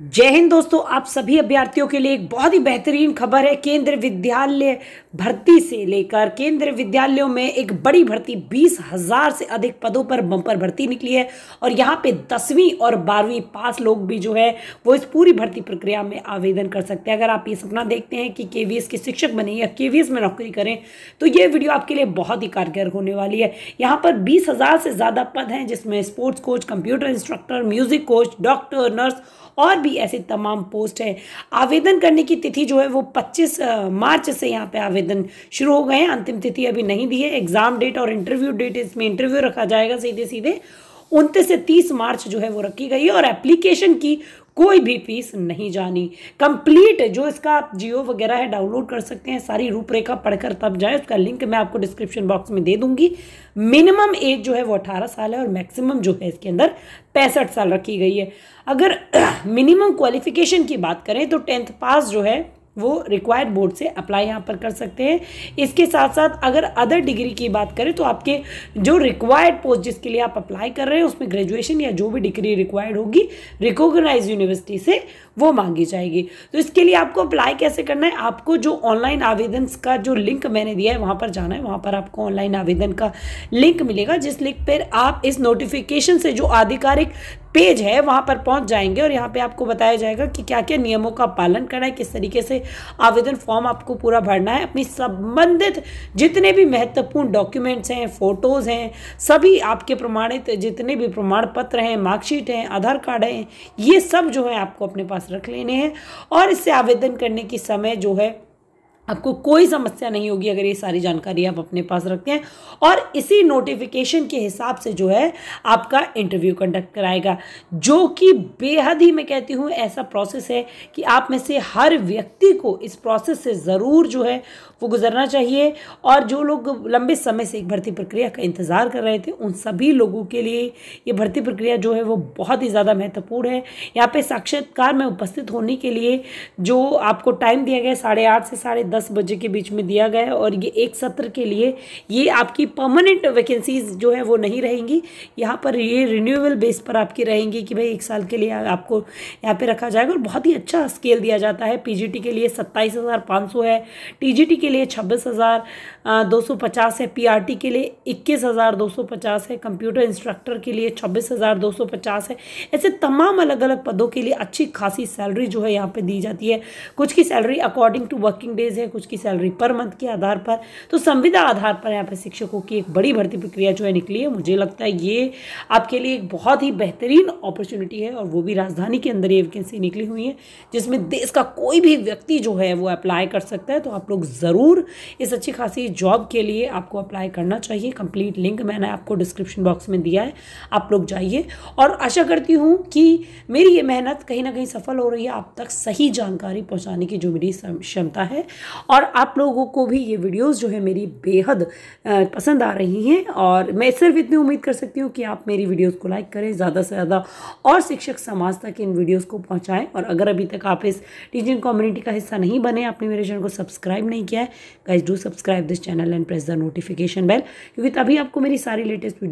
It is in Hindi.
जय हिंद दोस्तों आप सभी अभ्यर्थियों के लिए एक बहुत ही बेहतरीन खबर है केंद्र विद्यालय भर्ती से लेकर केंद्र विद्यालयों में एक बड़ी भर्ती बीस हजार से अधिक पदों पर बंपर भर्ती निकली है और यहाँ पे दसवीं और बारहवीं पास लोग भी जो है वो इस पूरी भर्ती प्रक्रिया में आवेदन कर सकते हैं अगर आप ये सपना देखते हैं कि के के शिक्षक बने या के में नौकरी करें तो ये वीडियो आपके लिए बहुत ही कारगर होने वाली है यहाँ पर बीस से ज़्यादा पद हैं जिसमें sports coach computer instructor music coach doctor nurse और भी ऐसे तमाम पोस्ट हैं आवेदन करने की तिथि जो है वो 25 मार्च से यहाँ पे आवेदन शुरू हो गए हैं अंतिम तिथि अभी नहीं दी है एग्ज़ाम डेट और इंटरव्यू डेट इसमें इंटरव्यू रखा जाएगा सीधे सीधे उनतीस से तीस मार्च जो है वो रखी गई है और एप्लीकेशन की कोई भी फीस नहीं जानी कंप्लीट जो इसका आप जियो वगैरह है डाउनलोड कर सकते हैं सारी रूपरेखा पढ़कर तब जाए उसका लिंक मैं आपको डिस्क्रिप्शन बॉक्स में दे दूंगी मिनिमम एज जो है वो अठारह साल है और मैक्सिमम जो है इसके अंदर पैंसठ साल रखी गई है अगर मिनिमम क्वालिफिकेशन की बात करें तो टेंथ पास जो है वो रिक्वायर्ड बोर्ड से अप्लाई यहाँ पर कर सकते हैं इसके साथ साथ अगर अदर डिग्री की बात करें तो आपके जो रिक्वायर्ड पोस्ट जिसके लिए आप अप्लाई कर रहे हैं उसमें ग्रेजुएशन या जो भी डिग्री रिक्वायर्ड होगी रिकॉग्नाइज यूनिवर्सिटी से वो मांगी जाएगी तो इसके लिए आपको अप्लाई कैसे करना है आपको जो ऑनलाइन आवेदन का जो लिंक मैंने दिया है वहाँ पर जाना है वहाँ पर आपको ऑनलाइन आवेदन का लिंक मिलेगा जिस लिंक पर आप इस नोटिफिकेशन से जो आधिकारिक पेज है वहाँ पर पहुँच जाएंगे और यहाँ पे आपको बताया जाएगा कि क्या क्या नियमों का पालन करना है किस तरीके से आवेदन फॉर्म आपको पूरा भरना है अपनी संबंधित जितने भी महत्वपूर्ण डॉक्यूमेंट्स हैं फ़ोटोज़ हैं सभी आपके प्रमाणित जितने भी प्रमाण पत्र हैं मार्कशीट हैं आधार कार्ड हैं ये सब जो है आपको अपने पास रख लेने हैं और इससे आवेदन करने की समय जो है आपको कोई समस्या नहीं होगी अगर ये सारी जानकारी आप अपने पास रखते हैं और इसी नोटिफिकेशन के हिसाब से जो है आपका इंटरव्यू कंडक्ट कराएगा जो कि बेहद ही मैं कहती हूँ ऐसा प्रोसेस है कि आप में से हर व्यक्ति को इस प्रोसेस से ज़रूर जो है वो गुजरना चाहिए और जो लोग लंबे समय से एक भर्ती प्रक्रिया का इंतज़ार कर रहे थे उन सभी लोगों के लिए ये भर्ती प्रक्रिया जो है वो बहुत ही ज़्यादा महत्वपूर्ण है यहाँ पर साक्षात्कार में उपस्थित होने के लिए जो आपको टाइम दिया गया साढ़े आठ से साढ़े दस दस बजे के बीच में दिया गया है और ये एक सत्र के लिए ये आपकी परमानेंट वैकेंसीज जो है वो नहीं रहेंगी यहाँ पर ये रिन्यूएबल बेस पर आपकी रहेंगी कि भाई एक साल के लिए आपको यहाँ पे रखा जाएगा और बहुत ही अच्छा स्केल दिया जाता है पीजीटी के लिए सत्ताईस हज़ार पाँच सौ है टी के लिए छब्बीस हज़ार दो सौ पचास है पी के लिए इक्कीस हज़ार दो सौ पचास है कंप्यूटर इंस्ट्रक्टर के लिए छब्बीस हज़ार दो सौ पचास है ऐसे तमाम अलग अलग पदों के लिए अच्छी खासी सैलरी जो है यहाँ पर दी जाती है कुछ की salary according to working days है है कुछ की सैलरी पर मंथ के आधार पर तो संविदा आधार पर यहाँ पर शिक्षकों की एक बड़ी भर्ती प्रक्रिया जो है निकली है मुझे लगता है ये आपके लिए एक बहुत ही बेहतरीन अपॉर्चुनिटी है और वो भी राजधानी के अंदर ये वैकेंसी निकली हुई है जिसमें देश का कोई भी व्यक्ति जो है वो अप्लाई कर सकता है तो आप लोग ज़रूर इस अच्छी खासी जॉब के लिए आपको अप्लाई करना चाहिए कंप्लीट लिंक मैंने आपको डिस्क्रिप्शन बॉक्स में दिया है आप लोग जाइए और आशा करती हूँ कि मेरी ये मेहनत कहीं ना कहीं सफल हो रही है आप तक सही जानकारी पहुँचाने की जो मेरी क्षमता है और आप लोगों को भी ये वीडियोस जो है मेरी बेहद पसंद आ रही हैं और मैं सिर्फ इतनी उम्मीद कर सकती हूँ कि आप मेरी वीडियोस को लाइक करें ज़्यादा से ज़्यादा और शिक्षक समाज तक इन वीडियोस को पहुँचाएँ और अगर अभी तक आप इस टीचिंग कम्युनिटी का हिस्सा नहीं बने आपने मेरे चैनल को सब्सक्राइब नहीं किया है guys do subscribe this channel and press the notification bell क्योंकि तभी आपको मेरी सारी लेटेस्ट वीडियो